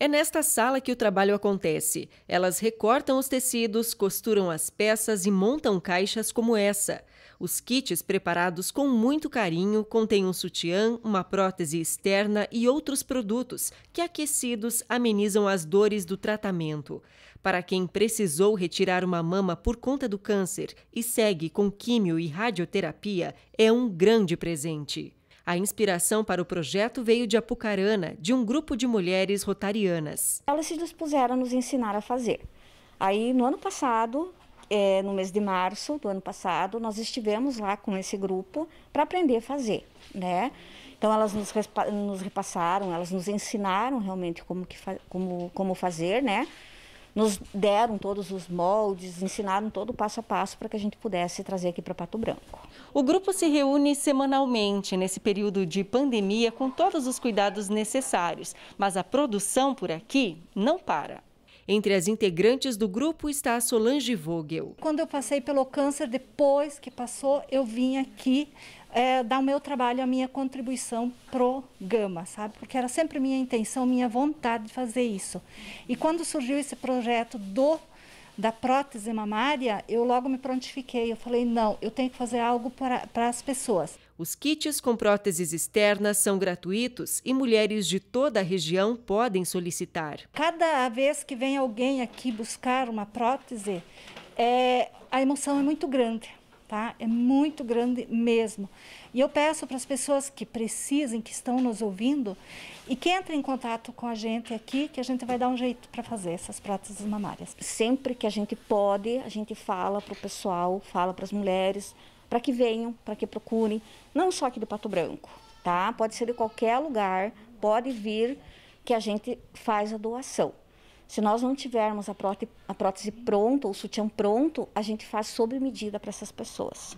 É nesta sala que o trabalho acontece. Elas recortam os tecidos, costuram as peças e montam caixas como essa. Os kits preparados com muito carinho contêm um sutiã, uma prótese externa e outros produtos que, aquecidos, amenizam as dores do tratamento. Para quem precisou retirar uma mama por conta do câncer e segue com químio e radioterapia, é um grande presente. A inspiração para o projeto veio de Apucarana, de um grupo de mulheres rotarianas. Elas se dispuseram a nos ensinar a fazer. Aí, no ano passado, é, no mês de março do ano passado, nós estivemos lá com esse grupo para aprender a fazer, né? Então elas nos, nos repassaram, elas nos ensinaram realmente como, que como, como fazer, né? nos deram todos os moldes, ensinaram todo o passo a passo para que a gente pudesse trazer aqui para Pato Branco. O grupo se reúne semanalmente nesse período de pandemia com todos os cuidados necessários, mas a produção por aqui não para. Entre as integrantes do grupo está a Solange Vogel. Quando eu passei pelo câncer, depois que passou, eu vim aqui é, dar o meu trabalho, a minha contribuição pro Gama, sabe? Porque era sempre minha intenção, minha vontade de fazer isso. E quando surgiu esse projeto do da prótese mamária, eu logo me prontifiquei. Eu falei, não, eu tenho que fazer algo para, para as pessoas. Os kits com próteses externas são gratuitos e mulheres de toda a região podem solicitar. Cada vez que vem alguém aqui buscar uma prótese, é, a emoção é muito grande tá? É muito grande mesmo. E eu peço para as pessoas que precisem, que estão nos ouvindo e que entrem em contato com a gente aqui, que a gente vai dar um jeito para fazer essas pratas mamárias. Sempre que a gente pode, a gente fala para o pessoal, fala para as mulheres, para que venham, para que procurem, não só aqui do Pato Branco, tá? Pode ser de qualquer lugar, pode vir que a gente faz a doação. Se nós não tivermos a prótese, a prótese pronta, o sutiã pronto, a gente faz sob medida para essas pessoas.